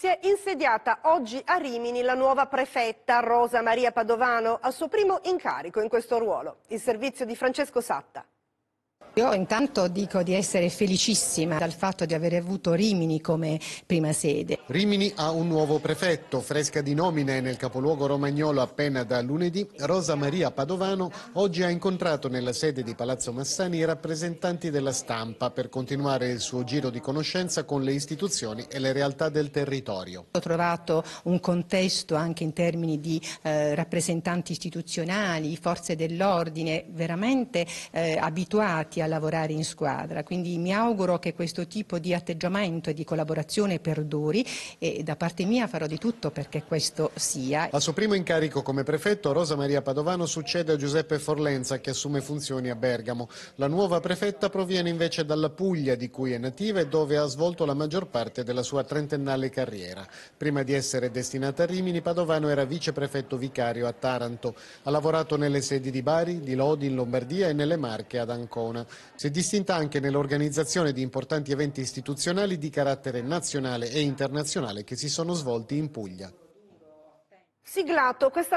Si è insediata oggi a Rimini la nuova prefetta Rosa Maria Padovano al suo primo incarico in questo ruolo, il servizio di Francesco Satta. Io intanto dico di essere felicissima dal fatto di aver avuto Rimini come prima sede. Rimini ha un nuovo prefetto, fresca di nomine nel capoluogo romagnolo appena da lunedì, Rosa Maria Padovano oggi ha incontrato nella sede di Palazzo Massani i rappresentanti della stampa per continuare il suo giro di conoscenza con le istituzioni e le realtà del territorio. Ho trovato un contesto anche in termini di eh, rappresentanti istituzionali, forze dell'ordine, veramente eh, abituati a lavorare in squadra. Quindi mi auguro che questo tipo di atteggiamento e di collaborazione perduri e da parte mia farò di tutto perché questo sia. Al suo primo incarico come prefetto Rosa Maria Padovano succede a Giuseppe Forlenza che assume funzioni a Bergamo. La nuova prefetta proviene invece dalla Puglia di cui è nativa e dove ha svolto la maggior parte della sua trentennale carriera. Prima di essere destinata a Rimini, Padovano era viceprefetto vicario a Taranto. Ha lavorato nelle sedi di Bari, di Lodi in Lombardia e nelle Marche ad Ancona. Si è distinta anche nell'organizzazione di importanti eventi istituzionali di carattere nazionale e internazionale che si sono svolti in Puglia. Siglato questa